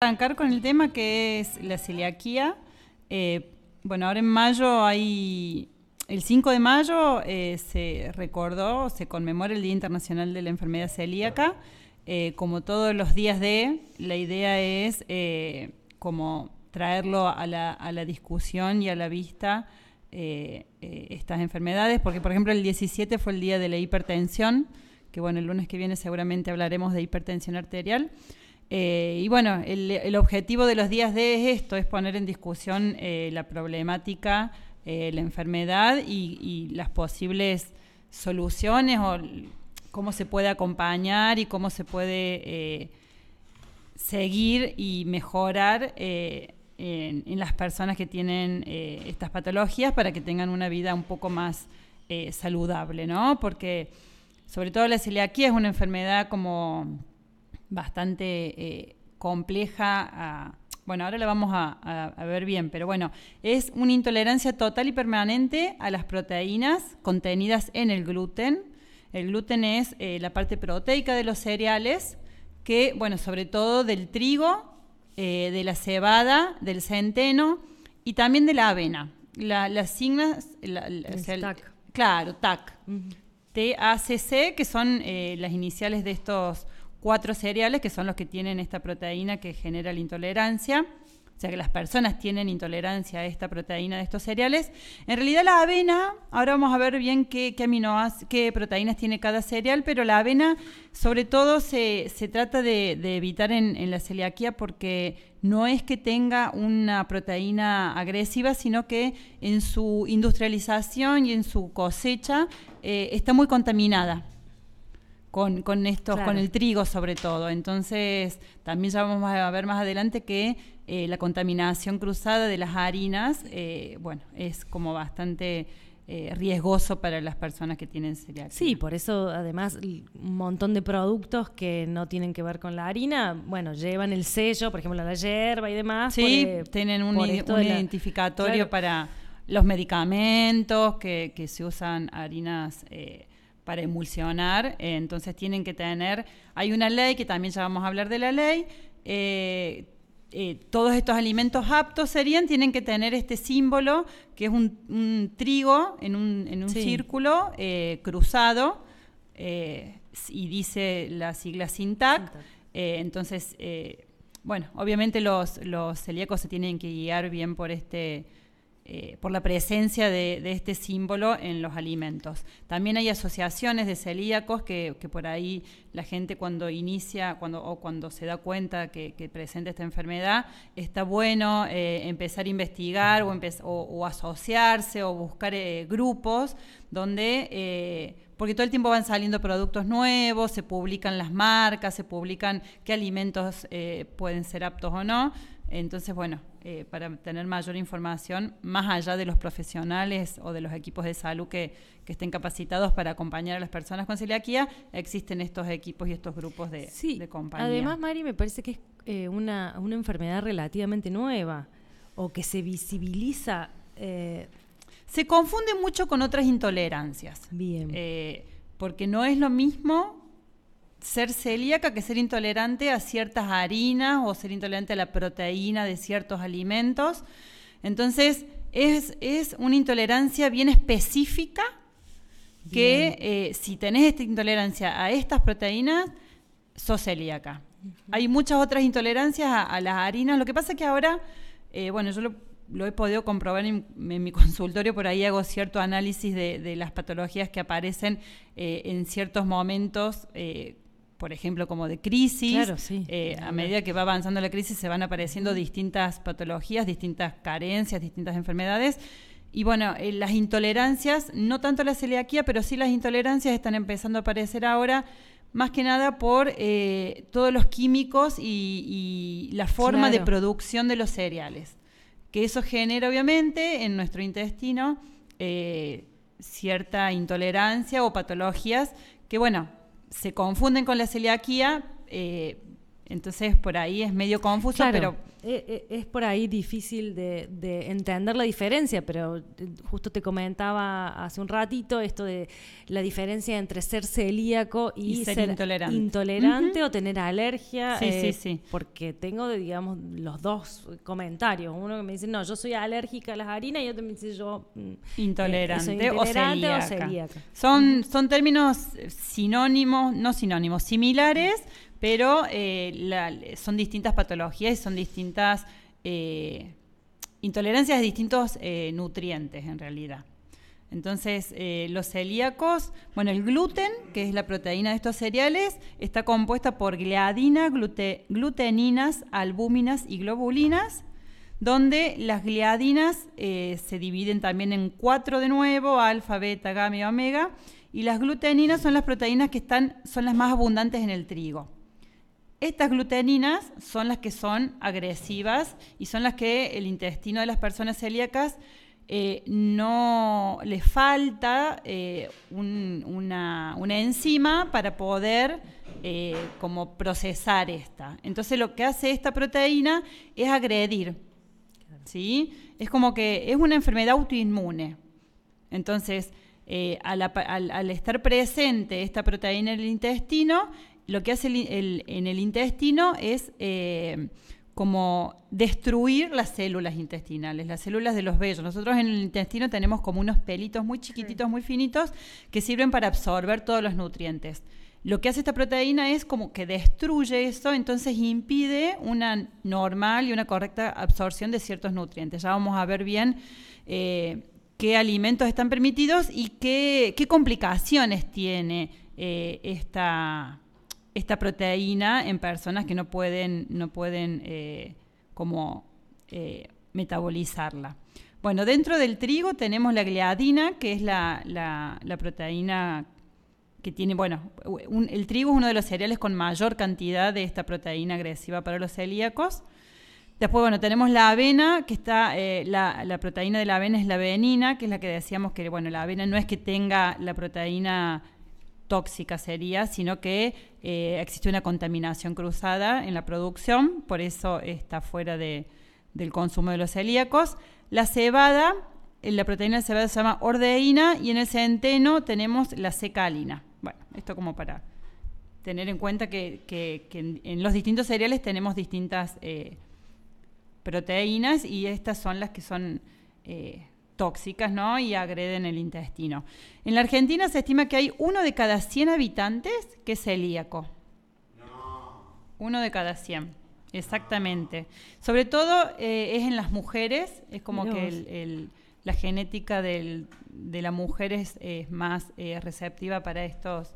arrancar con el tema que es la celiaquía. Eh, bueno, ahora en mayo hay, el 5 de mayo eh, se recordó, se conmemora el Día Internacional de la Enfermedad Celíaca. Eh, como todos los días de, la idea es como traerlo a la, a la, discusión y a la vista estas enfermedades, porque por ejemplo el 17 fue el día de la hipertensión, que bueno, el lunes que viene seguramente hablaremos de hipertensión arterial. Eh, y bueno, el, objetivo de los días de esto, es poner en discusión eh, la problemática, eh, la enfermedad y, las posibles soluciones o cómo se puede acompañar y cómo se puede seguir y mejorar en, en, las personas que tienen estas patologías para que tengan una vida un poco más saludable, ¿no? Porque sobre todo la celiaquía es una enfermedad como bastante eh, compleja. bueno, ahora la vamos a, ver bien, pero bueno, es una intolerancia total y permanente a las proteínas contenidas en el gluten. El gluten es eh, la parte proteica de los cereales, que, bueno, sobre todo del trigo, eh, de la cebada, del centeno y también de la avena. las signas. tac. Claro, TAC. T-A-C-C, que son las iniciales de estos cuatro cereales que son los que tienen esta proteína que genera la intolerancia. O sea que las personas tienen intolerancia a esta proteína de estos cereales. En realidad la avena, ahora vamos a ver bien qué, qué proteínas tiene cada cereal, pero la avena sobre todo se, se trata de, evitar en, la celiaquía porque no es que tenga una proteína agresiva, sino que en su industrialización y en su cosecha eh, está muy contaminada con, con estos, con el trigo sobre todo. Entonces, también ya vamos a ver más adelante que eh, la contaminación cruzada de las harinas, eh, bueno, es como bastante eh, riesgoso para las personas que tienen cereales Sí, por eso además un montón de productos que no tienen que ver con la harina, bueno, llevan el sello, por ejemplo, la hierba y demás. Sí, tienen un, identificatorio para los medicamentos que, se usan harinas para emulsionar, eh, entonces tienen que tener, hay una ley que también ya vamos a hablar de la ley, eh, eh, todos estos alimentos aptos serían, tienen que tener este símbolo, que es un, trigo en un, círculo cruzado, y dice la sigla SINTAC. entonces, bueno, obviamente los, los celíacos se tienen que guiar bien por este eh, por la presencia de, este símbolo en los alimentos. También hay asociaciones de celíacos que, por ahí la gente cuando inicia cuando, o cuando se da cuenta que, presenta esta enfermedad, está bueno eh, empezar a investigar o, o, asociarse o buscar eh, grupos donde porque todo el tiempo van saliendo productos nuevos, se publican las marcas, se publican qué alimentos pueden ser aptos o no. Entonces, bueno, eh, para tener mayor información, más allá de los profesionales o de los equipos de salud que, estén capacitados para acompañar a las personas con celiaquía, existen estos equipos y estos grupos de, sí. de Además, Mari, me parece que es eh, una, enfermedad relativamente nueva o que se visibiliza. Eh, se confunde mucho con otras intolerancias. Bien. porque no es lo mismo ser celíaca que ser intolerante a ciertas harinas o ser intolerante a la proteína de ciertos alimentos. Entonces, es, es una intolerancia bien específica que eh, si tenés esta intolerancia a estas proteínas, sos celíaca. Hay muchas otras intolerancias a, las harinas. Lo que pasa es que ahora, eh, bueno, yo lo, he podido comprobar en, mi consultorio, por ahí hago cierto análisis de, las patologías que aparecen eh, en ciertos momentos por ejemplo, como de crisis. sí, eh, A medida que va avanzando la crisis se van apareciendo distintas patologías, distintas carencias, distintas enfermedades. Y bueno, eh, las intolerancias, no tanto la celiaquía, pero sí las intolerancias están empezando a aparecer ahora, más que nada por eh, todos los químicos y, la forma de producción de los cereales. Que eso genera, obviamente, en nuestro intestino cierta intolerancia o patologías que, bueno, se confunden con la celiaquía, eh, entonces por ahí es medio confuso, pero... Eh, eh, es, por ahí difícil de, entender la diferencia, pero eh, justo te comentaba hace un ratito esto de la diferencia entre ser celíaco y, ser, intolerante, o tener alergia. Sí, sí, sí. Porque tengo, digamos, los dos comentarios. Uno que me dice, no, yo soy alérgica a las harinas y otro me dice, yo... Mm, intolerante, o, celíaca. Son, son términos sinónimos, no sinónimos, similares pero eh, son distintas patologías y son distintas eh, intolerancias de distintos eh, nutrientes en realidad. Entonces, los celíacos, bueno, el gluten, que es la proteína de estos cereales, está compuesta por gliadina, gluteninas, albúminas y globulinas, donde las gliadinas se dividen también en cuatro de nuevo, alfa, beta, gamma y omega, y las gluteninas son las proteínas que están, son las más abundantes en el trigo. Estas gluteninas son las que son agresivas y son las que el intestino de las personas celíacas eh, no le falta eh, una, enzima para poder eh, como procesar esta. Entonces lo que hace esta proteína es agredir. ¿sí? Es como que es una enfermedad autoinmune. Entonces, al estar presente esta proteína en el intestino, lo que hace en el intestino es eh, como destruir las células intestinales, las células de los vellos. Nosotros en el intestino tenemos como unos pelitos muy chiquititos, muy finitos, que sirven para absorber todos los nutrientes. Lo que hace esta proteína es como que destruye eso, entonces impide una normal y una correcta absorción de ciertos nutrientes. Ya vamos a ver bien eh, qué alimentos están permitidos y qué, complicaciones tiene eh, esta, esta proteína en personas que no pueden, no pueden eh, como eh, metabolizarla. Bueno, dentro del trigo tenemos la gliadina, que es la, proteína que tiene, bueno, el trigo es uno de los cereales con mayor cantidad de esta proteína agresiva para los celíacos. Después, bueno, tenemos la avena, que está, eh, la, la, proteína de la avena es la avenina, que es la que decíamos que, bueno, la avena no es que tenga la proteína tóxica sería, sino que eh, existe una contaminación cruzada en la producción, por eso está fuera de, del consumo de los celíacos. La cebada, eh, la proteína de cebada se llama ordeína y en el centeno tenemos la secalina. Bueno, esto como para tener en cuenta que, en, los distintos cereales tenemos distintas eh, proteínas y estas son las que son tóxicas ¿no? y agreden el intestino. En la Argentina se estima que hay uno de cada 100 habitantes que es celíaco. No. Uno de cada 100, exactamente. Sobre todo eh, es en las mujeres, es como que la genética de la mujer es, más eh, receptiva para estos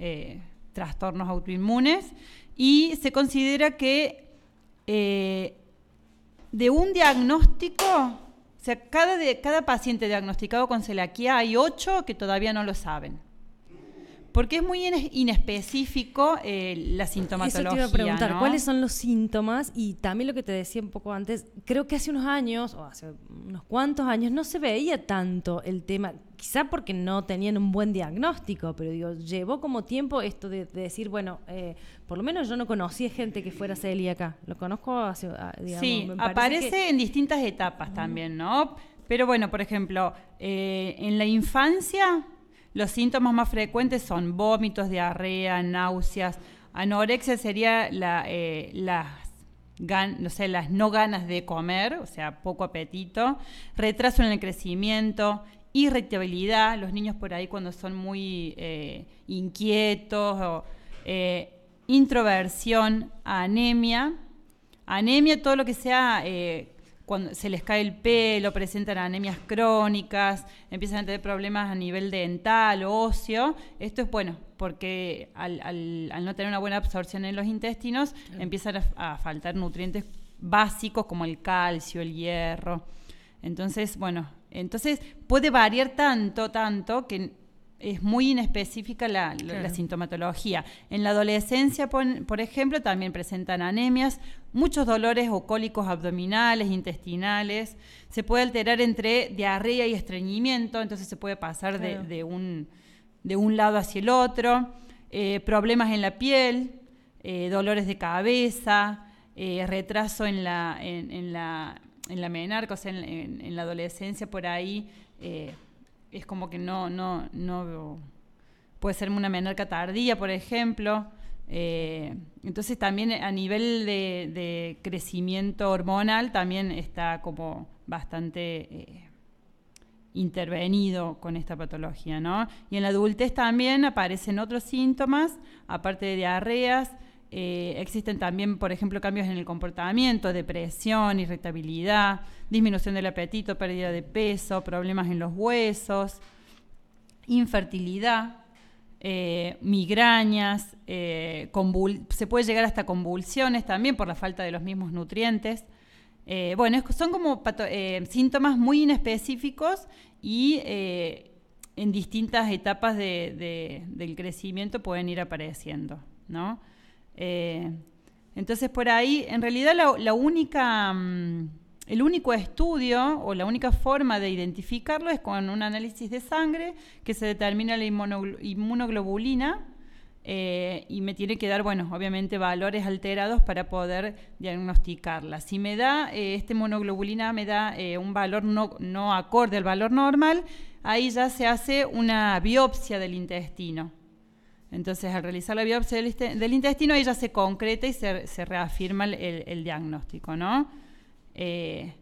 eh, trastornos autoinmunes y se considera que de un diagnóstico o sea, cada, cada paciente diagnosticado con celiaquía hay ocho que todavía no lo saben. Porque es muy inespecífico eh, la sintomatología. Eso te iba a preguntar, ¿cuáles son los síntomas? Y también lo que te decía un poco antes, creo que hace unos años, o hace unos cuantos años, no se veía tanto el tema, quizá porque no tenían un buen diagnóstico, pero digo, llevó como tiempo esto de, decir, bueno, eh, por lo menos yo no conocí gente que fuera celíaca, lo conozco hace, ah, digamos, Sí, aparece en distintas etapas también, ¿no? Pero bueno, por ejemplo, eh, en la infancia los síntomas más frecuentes son vómitos, diarrea, náuseas. Anorexia sería eh, las no ganas de comer, o sea, poco apetito, retraso en el crecimiento, irritabilidad, los niños por ahí cuando son muy eh, inquietos, eh, introversión, anemia, anemia, todo lo que sea cuando se les cae el pelo, presentan anemias crónicas, empiezan a tener problemas a nivel dental o óseo. Esto es bueno, porque al, no tener una buena absorción en los intestinos, empiezan a, a faltar nutrientes básicos como el calcio, el hierro. Entonces, bueno, entonces puede variar tanto, tanto que es muy inespecífica la, sintomatología. En la adolescencia, por, ejemplo, también presentan anemias, muchos dolores o cólicos abdominales, intestinales. Se puede alterar entre diarrea y estreñimiento, entonces se puede pasar de, un, de, un, lado hacia el otro. Eh, problemas en la piel, eh, dolores de cabeza, eh, retraso en la, en, la, en o sea, en, en, la adolescencia por ahí es como que no, no, no puede ser una menor tardía, por ejemplo. Eh, entonces también a nivel de, crecimiento hormonal también está como bastante eh, intervenido con esta patología, ¿no? Y en la adultez también aparecen otros síntomas, aparte de diarreas, eh, existen también, por ejemplo, cambios en el comportamiento, depresión, irritabilidad, disminución del apetito, pérdida de peso, problemas en los huesos, infertilidad, eh, migrañas, eh, se puede llegar hasta convulsiones también por la falta de los mismos nutrientes. bueno, son como síntomas muy inespecíficos y en distintas etapas del crecimiento pueden ir apareciendo, ¿no? Eh, entonces por ahí, en realidad mm, el único estudio o la única forma de identificarlo es con un análisis de sangre que se determina la inmunoglobulina eh, y me tiene que dar, bueno, obviamente valores alterados para poder diagnosticarla. Si me da, eh, esta este monoglobulina me da un valor no acorde al valor normal, ahí ya se hace una biopsia del intestino. Entonces, al realizar la biopsia del, intestino, ella se concreta y se, reafirma el, diagnóstico, ¿no? Eh,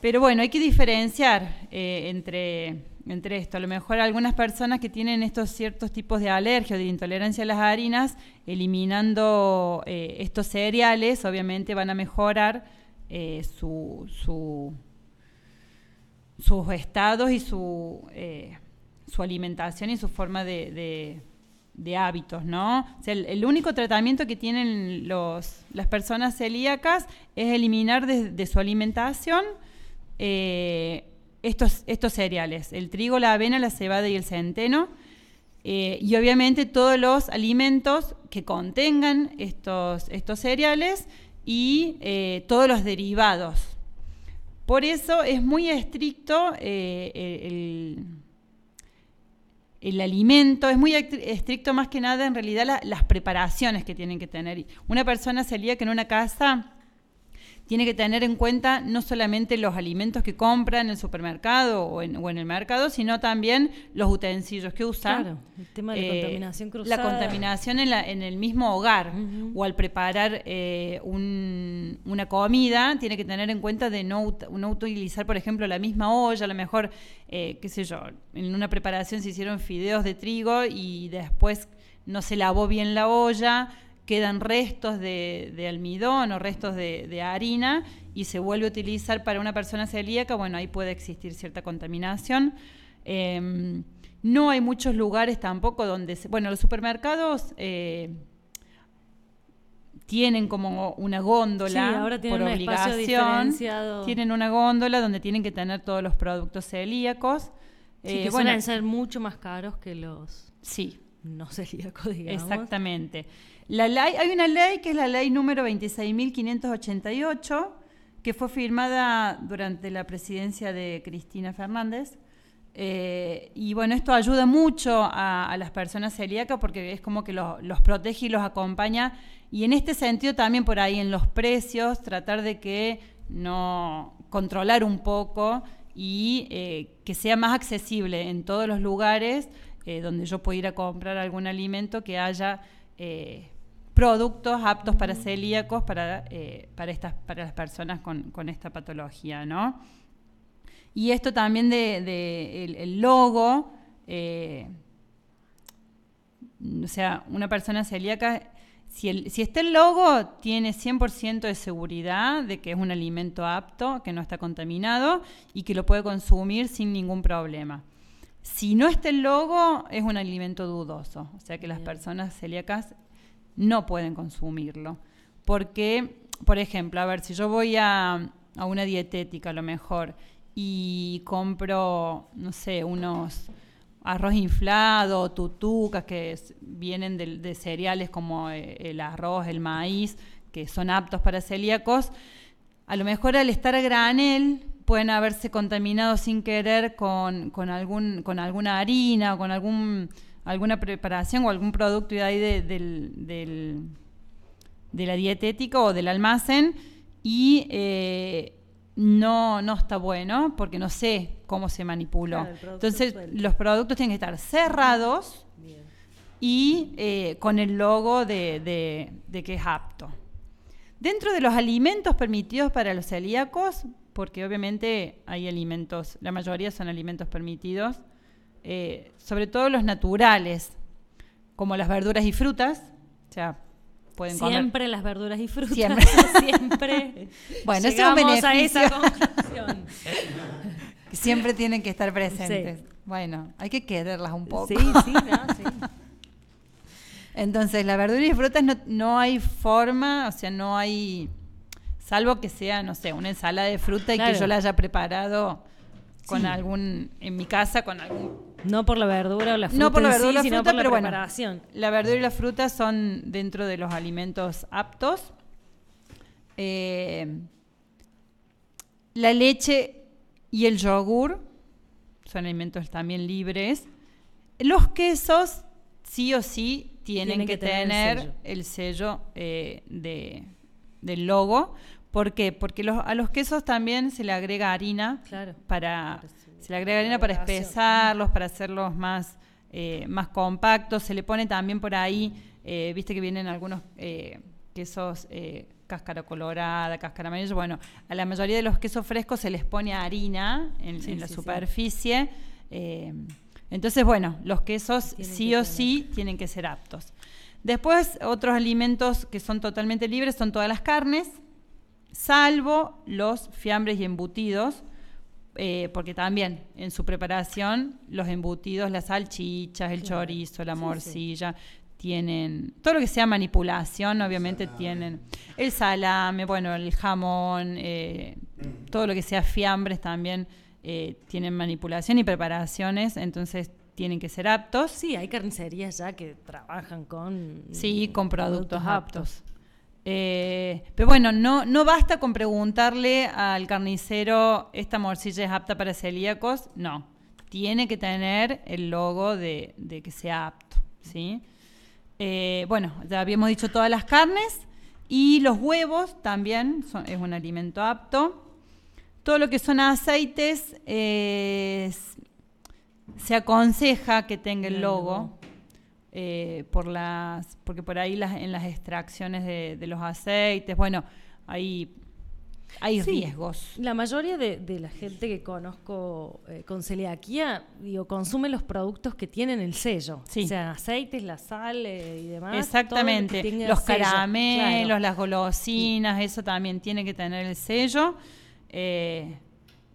pero bueno, hay que diferenciar eh, entre, entre esto. A lo mejor algunas personas que tienen estos ciertos tipos de alergia o de intolerancia a las harinas, eliminando eh, estos cereales, obviamente van a mejorar su, sus estados y su, su alimentación y su forma de de hábitos, ¿no? el, único tratamiento que tienen los, las personas celíacas es eliminar de, su alimentación eh, estos, estos cereales, el trigo, la avena, la cebada y el centeno. Eh, y obviamente todos los alimentos que contengan estos, estos cereales y eh, todos los derivados. Por eso es muy estricto el, el alimento, es muy estricto más que nada en realidad las preparaciones que tienen que tener. Una persona que en una casa tiene que tener en cuenta no solamente los alimentos que compra en el supermercado o en, el mercado, sino también los utensilios que usa. Claro, el tema de la eh, contaminación cruzada. La contaminación en, el mismo hogar o al preparar eh, una comida, tiene que tener en cuenta de no, utilizar, por ejemplo, la misma olla, a lo mejor, eh, qué sé yo, en una preparación se hicieron fideos de trigo y después no se lavó bien la olla, quedan restos de, almidón o restos de, harina y se vuelve a utilizar para una persona celíaca, bueno, ahí puede existir cierta contaminación. Em, no hay muchos lugares tampoco donde, se, bueno, los supermercados eh, tienen como una góndola tienen por obligación, tienen una góndola donde tienen que tener todos los productos celíacos. Sí, eh, que pueden ser mucho más caros que los sí. no celíacos, digamos. Exactamente hay una ley que es la ley número 26.588, que fue firmada durante la presidencia de Cristina Fernández. Eh, y bueno, esto ayuda mucho a, las personas celíacas porque es como que los protege y los acompaña. Y en este sentido también por ahí en los precios, tratar de que no controlar un poco y eh, que sea más accesible en todos los lugares eh, donde yo pueda ir a comprar algún alimento que haya productos aptos para celíacos para, eh, para, estas, para las personas con, esta patología, ¿no? Y esto también de, el, logo, eh, o sea, una persona celíaca, si, el, si está el logo, tiene 100% de seguridad de que es un alimento apto, que no está contaminado y que lo puede consumir sin ningún problema. Si no está el logo, es un alimento dudoso. O sea que las personas celíacas no pueden consumirlo. Porque, por ejemplo, a ver, si yo voy a, una dietética a lo mejor y compro, no sé, unos arroz inflado, tutucas que vienen de, cereales como eh, el arroz, el maíz, que son aptos para celíacos, a lo mejor al estar a granel pueden haberse contaminado sin querer con, con, algún, con alguna harina o con algún alguna preparación o algún producto de ahí de, la dietética o del almacén y eh, no, no está bueno porque no sé cómo se manipuló. Entonces los productos tienen que estar cerrados y eh, con el logo de, de que es apto. Dentro de los alimentos permitidos para los celíacos, porque obviamente hay alimentos, la mayoría son alimentos permitidos, eh, sobre todo los naturales, como las verduras y frutas. O sea, pueden Siempre las verduras y frutas. Siempre. Siempre. bueno, eso es un beneficio. esa Siempre tienen que estar presentes. Bueno, hay que quererlas un poco. Sí, sí, no, Entonces, las verduras y frutas no, hay forma, o sea, no hay. Salvo que sea, no sé, una ensalada de fruta y que yo la haya preparado con algún, en mi casa, con algún... No por la verdura o la fruta. No por la verdura la fruta, pero bueno, la verdura y la fruta son dentro de los alimentos aptos. Eh, la leche y el yogur son alimentos también libres. Los quesos sí o sí tienen, que, tener, el sello, eh, del logo, ¿Por qué? Porque a los quesos también se le agrega harina para se le agrega harina para espesarlos, para hacerlos más eh, más compactos. Se le pone también por ahí, eh, viste que vienen algunos eh, quesos cáscara colorada, cáscara amarilla. Bueno, a la mayoría de los quesos frescos se les pone harina en, la superficie. entonces, bueno, los quesos sí o sí tienen que ser aptos. Después, otros alimentos que son totalmente libres son todas las carnes salvo los fiambres y embutidos, eh, porque también en su preparación los embutidos, las salchichas, el chorizo, la morcilla, tienen todo lo que sea manipulación, obviamente tienen el salame, bueno, el jamón, eh, mm. todo lo que sea fiambres también eh, tienen manipulación y preparaciones, entonces tienen que ser aptos. Sí, hay carnicerías ya que trabajan con... Sí, con productos, aptos. Eh, pero bueno, no, basta con preguntarle al carnicero, ¿esta morcilla es apta para celíacos? No, tiene que tener el logo de, que sea apto, ¿sí? Eh, bueno, ya habíamos dicho todas las carnes y los huevos también es un alimento apto. Todo lo que son aceites eh, se aconseja que tenga el logo, eh, por las, porque por ahí en las extracciones de, los aceites, bueno, hay, hay riesgos. La mayoría de, la gente que conozco eh, con celiaquía, digo, consume los productos que tienen el sello. O sea, aceites, la sal eh, y demás. Exactamente. Los caramelos, las golosinas, eso también tiene que tener el sello.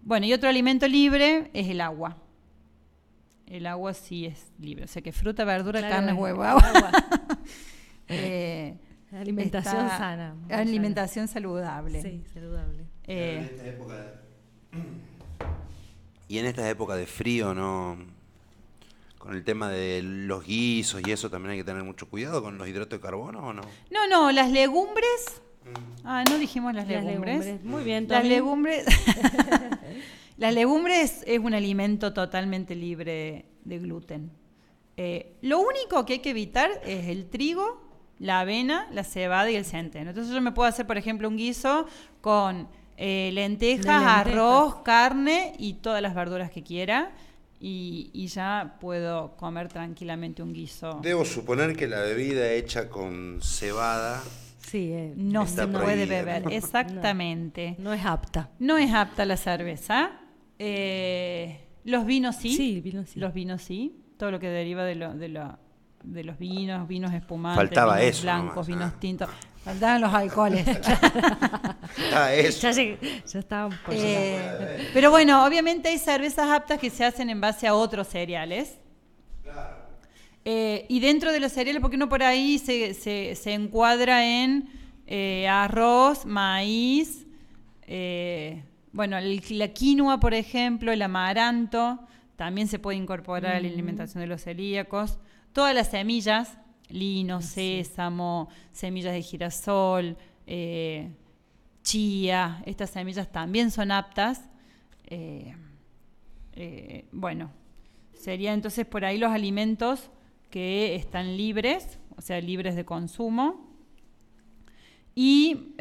bueno, y otro alimento libre es el agua. El agua sí es libre. O sea que fruta, verdura, carne, huevo, agua. Eh, alimentación sana. Alimentación saludable. Sí, saludable. en eh, esta época de, y en estas épocas de frío, ¿no? Con el tema de los guisos y eso también hay que tener mucho cuidado con los hidratos de carbono o no? No, no, las legumbres. Mm. Ah, no dijimos las, legumbres. Muy bien, Las legumbres. Las legumbres es un alimento totalmente libre de gluten. Eh, lo único que hay que evitar es el trigo, la avena, la cebada y el centeno. Entonces yo me puedo hacer, por ejemplo, un guiso con eh, lentejas, arroz, carne y todas las verduras que quiera. Y, ya puedo comer tranquilamente un guiso. Debo suponer que la bebida hecha con cebada sí, eh, no se puede beber, exactamente. no es apta. No es apta la cerveza. Eh, los vinos sí. Los vinos sí. Todo lo que deriva de, los vinos, vinos espumantes, vinos blancos, vinos ah. tintos. Faltaban los alcoholes. ah, eso. Ya, ya estaban eh, Pero bueno, obviamente hay cervezas aptas que se hacen en base a otros cereales. Claro. Eh, y dentro de los cereales, porque no por ahí se, encuadra en arroz, maíz, eh, bueno, la quinoa, por ejemplo, el amaranto, también se puede incorporar a la mm. alimentación de los celíacos. Todas las semillas, lino, sésamo, semillas de girasol, eh, chía, estas semillas también son aptas. Eh, eh, bueno, sería entonces por ahí los alimentos que están libres, o sea, libres de consumo. Y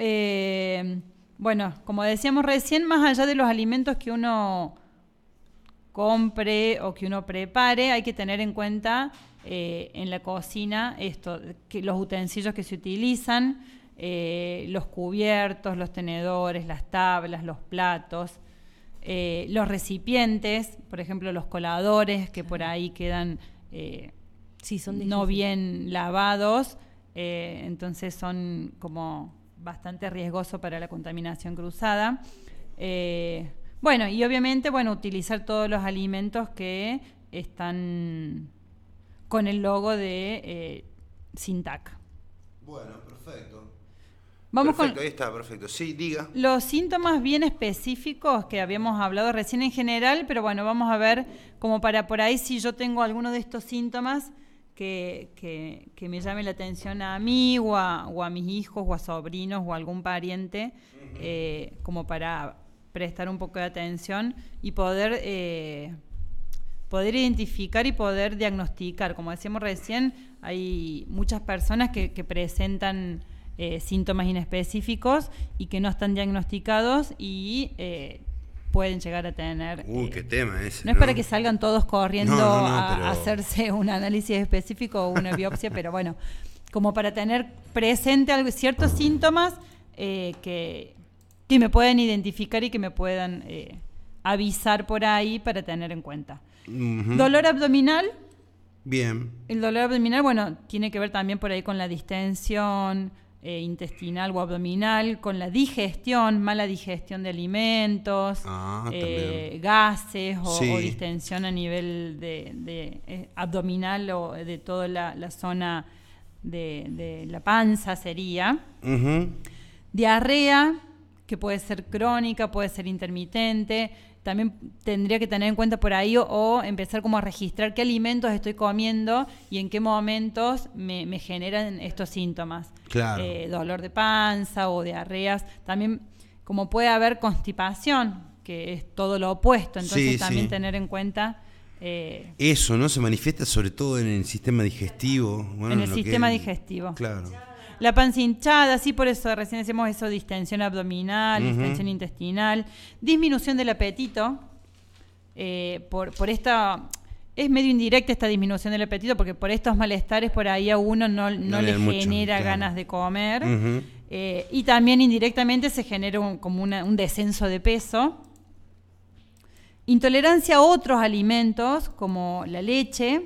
bueno, como decíamos recién, más allá de los alimentos que uno compre o que uno prepare, hay que tener en cuenta eh, en la cocina esto, que los utensilios que se utilizan, eh, los cubiertos, los tenedores, las tablas, los platos, eh, los recipientes, por ejemplo, los coladores que por ahí quedan si son no bien lavados, entonces son como bastante riesgoso para la contaminación cruzada. Eh, bueno, y obviamente, bueno, utilizar todos los alimentos que están con el logo de eh, Sintac. Bueno, perfecto. Vamos ahí está, perfecto. Sí, diga. Los síntomas bien específicos que habíamos hablado recién en general, pero bueno, vamos a ver como para por ahí si yo tengo alguno de estos síntomas, que, me llame la atención a mí o a, mis hijos o a sobrinos o a algún pariente, eh, como para prestar un poco de atención y poder, eh, poder identificar y poder diagnosticar. Como decíamos recién, hay muchas personas que, presentan eh, síntomas inespecíficos y que no están diagnosticados y pueden llegar a tener. Uy, uh, eh, qué tema ese. No, es para que salgan todos corriendo a, hacerse un análisis específico o una biopsia, pero bueno, como para tener presente ciertos síntomas eh, que, me pueden identificar y que me puedan eh, avisar por ahí para tener en cuenta. Dolor abdominal. Bien. El dolor abdominal, bueno, tiene que ver también por ahí con la distensión, eh, intestinal o abdominal, con la digestión, mala digestión de alimentos, ah, eh, gases o, distensión a nivel de, eh, abdominal o de toda la, zona de, la panza sería. Diarrea, que puede ser crónica, puede ser intermitente, también tendría que tener en cuenta por ahí o, empezar como a registrar qué alimentos estoy comiendo y en qué momentos me, generan estos síntomas. Eh, dolor de panza o diarreas. También como puede haber constipación, que es todo lo opuesto, entonces también tener en cuenta... Eh, Eso, ¿no? Se manifiesta sobre todo en el sistema digestivo. en el sistema digestivo. Claro. La panza hinchada, sí, por eso recién decimos eso, distensión abdominal, distensión intestinal, disminución del apetito, eh, por, esta... Es medio indirecta esta disminución del apetito porque por estos malestares por ahí a uno no, le genera ganas de comer. Eh, y también indirectamente se genera como un descenso de peso. Intolerancia a otros alimentos como la leche,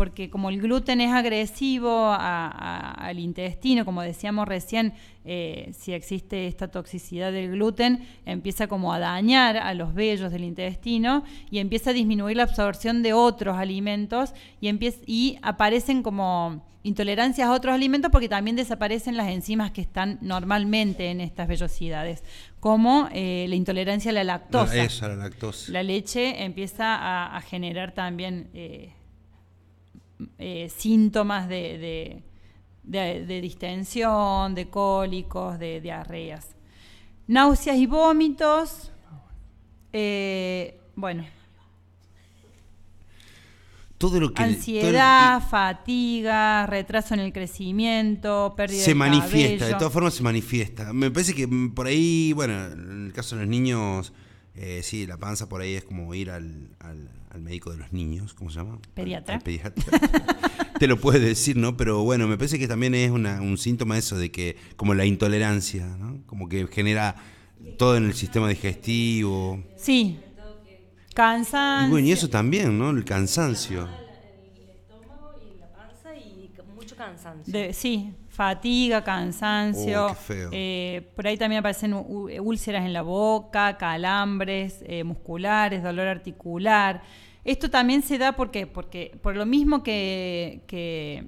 porque como el gluten es agresivo al intestino, como decíamos recién, eh, si existe esta toxicidad del gluten, empieza como a dañar a los vellos del intestino y empieza a disminuir la absorción de otros alimentos y, y aparecen como intolerancias a otros alimentos porque también desaparecen las enzimas que están normalmente en estas vellosidades, como eh, la intolerancia a ah, la lactosa. la leche empieza a, generar también... Eh, eh, síntomas de, de distensión, de cólicos, de diarreas. Náuseas y vómitos. Eh, bueno. Todo lo que Ansiedad, fatiga, retraso en el crecimiento, pérdida se manifiesta, de todas formas se manifiesta. Me parece que por ahí, bueno, en el caso de los niños eh, sí, la panza por ahí es como ir al, médico de los niños, ¿cómo se llama? Pediatra. Te lo puedes decir, ¿no? Pero bueno, me parece que también es un síntoma eso de que, como la intolerancia, ¿no? Como que genera todo en el sistema digestivo. Sí. Cansancio. Y bueno, y eso también, ¿no? El cansancio. El estómago y la panza y mucho cansancio. sí, Fatiga, cansancio. Eh, por ahí también aparecen úlceras en la boca, calambres eh, musculares, dolor articular. Esto también se da porque, porque por lo mismo que,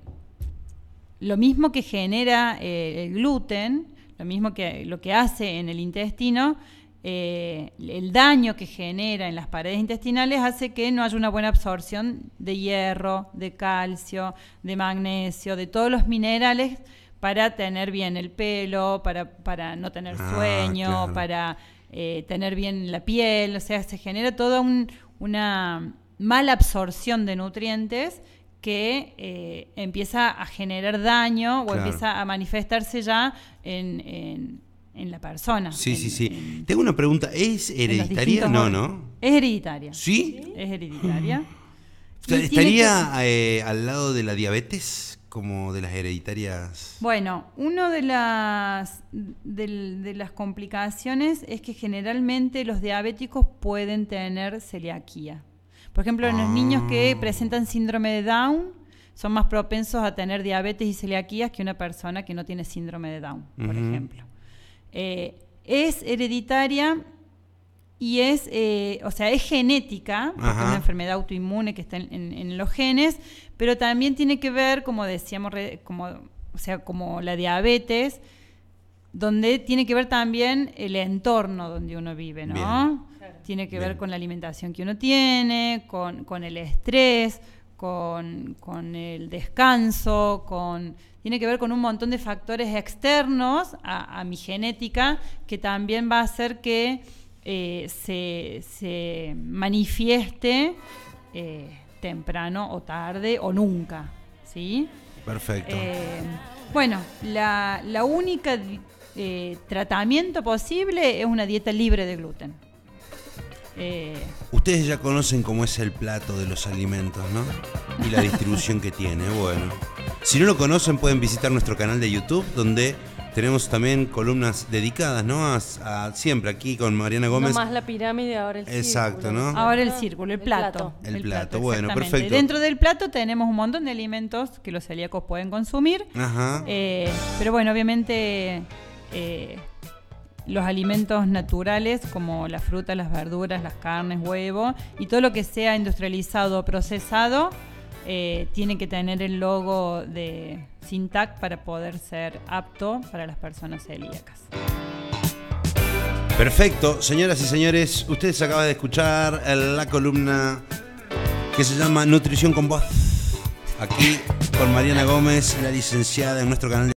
lo mismo que genera eh, el gluten, lo mismo que lo que hace en el intestino, eh, el daño que genera en las paredes intestinales hace que no haya una buena absorción de hierro, de calcio, de magnesio, de todos los minerales para tener bien el pelo, para, no tener ah, sueño, para eh, tener bien la piel. O sea, se genera toda una mala absorción de nutrientes que eh, empieza a generar daño o empieza a manifestarse ya en en la persona. Sí, sí, sí. Tengo una pregunta, ¿es hereditaria? No, no. Es hereditaria. ¿Sí? Es hereditaria. ¿Estaría eh, al lado de la diabetes como de las hereditarias? Bueno, una de las, de, las complicaciones es que generalmente los diabéticos pueden tener celiaquía. Por ejemplo, en los ah. niños que presentan síndrome de Down, son más propensos a tener diabetes y celiaquías que una persona que no tiene síndrome de Down, por ejemplo. Eh, es hereditaria y es, eh, o sea, es genética, porque es una enfermedad autoinmune que está en, los genes, pero también tiene que ver, como decíamos, como, o sea, como la diabetes, donde tiene que ver también el entorno donde uno vive, ¿no? Tiene que ver con la alimentación que uno tiene, con, con el estrés, con, el descanso, con, tiene que ver con un montón de factores externos a, mi genética que también va a hacer que eh, se, manifieste eh, temprano o tarde o nunca. ¿sí? Perfecto. Eh, bueno, la, la única tratamiento posible es una dieta libre de gluten. Eh, Ustedes ya conocen cómo es el plato de los alimentos, ¿no? Y la distribución que tiene, bueno. Si no lo conocen pueden visitar nuestro canal de YouTube donde tenemos también columnas dedicadas, ¿no? siempre aquí con Mariana Gómez. más la pirámide, ahora el Exacto, círculo. Exacto, ¿no? Ahora el círculo, el plato. El plato, bueno, perfecto. Dentro del plato tenemos un montón de alimentos que los celíacos pueden consumir. Ajá. Eh, pero bueno, obviamente eh, los alimentos naturales como la frutas, las verduras, las carnes, huevo y todo lo que sea industrializado o procesado eh, tiene que tener el logo de Sintac para poder ser apto para las personas celíacas. Perfecto, señoras y señores, ustedes acaban de escuchar la columna que se llama Nutrición con Voz, aquí con Mariana Gómez, la licenciada en nuestro canal